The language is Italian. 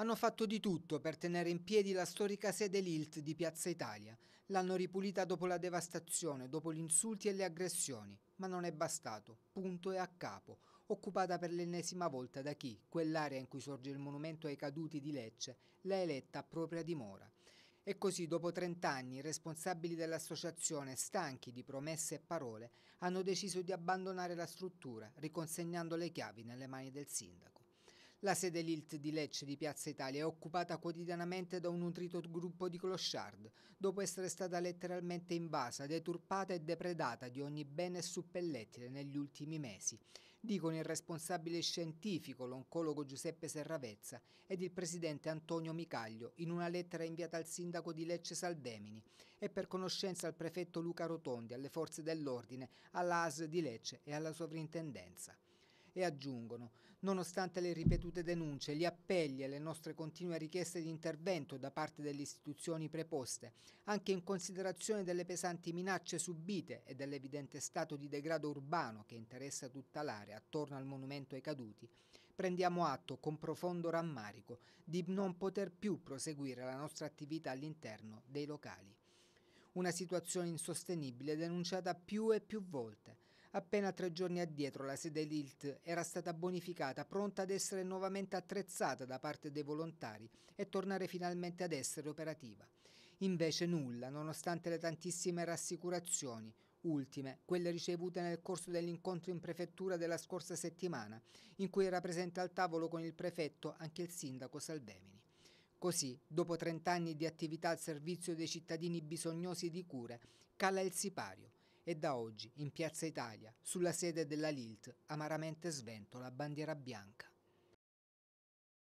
hanno fatto di tutto per tenere in piedi la storica sede LILT di Piazza Italia. L'hanno ripulita dopo la devastazione, dopo gli insulti e le aggressioni, ma non è bastato, punto e a capo, occupata per l'ennesima volta da chi, quell'area in cui sorge il monumento ai caduti di Lecce, l'ha eletta a propria dimora. E così, dopo 30 anni, i responsabili dell'associazione, stanchi di promesse e parole, hanno deciso di abbandonare la struttura, riconsegnando le chiavi nelle mani del sindaco. La sede LILT di Lecce di Piazza Italia è occupata quotidianamente da un nutrito gruppo di clochard, dopo essere stata letteralmente invasa, deturpata e depredata di ogni bene e suppellettile negli ultimi mesi, dicono il responsabile scientifico, l'oncologo Giuseppe Serravezza ed il presidente Antonio Micaglio in una lettera inviata al sindaco di Lecce Saldemini e per conoscenza al prefetto Luca Rotondi, alle forze dell'ordine, alla AS di Lecce e alla sovrintendenza e aggiungono, nonostante le ripetute denunce, gli appelli e le nostre continue richieste di intervento da parte delle istituzioni preposte, anche in considerazione delle pesanti minacce subite e dell'evidente stato di degrado urbano che interessa tutta l'area attorno al monumento ai caduti, prendiamo atto con profondo rammarico di non poter più proseguire la nostra attività all'interno dei locali. Una situazione insostenibile denunciata più e più volte, Appena tre giorni addietro la sede LILT era stata bonificata, pronta ad essere nuovamente attrezzata da parte dei volontari e tornare finalmente ad essere operativa. Invece nulla, nonostante le tantissime rassicurazioni, ultime, quelle ricevute nel corso dell'incontro in prefettura della scorsa settimana, in cui era presente al tavolo con il prefetto anche il sindaco Salvemini. Così, dopo 30 anni di attività al servizio dei cittadini bisognosi di cure, cala il sipario, e da oggi in Piazza Italia, sulla sede della Lilt, amaramente svento la bandiera bianca.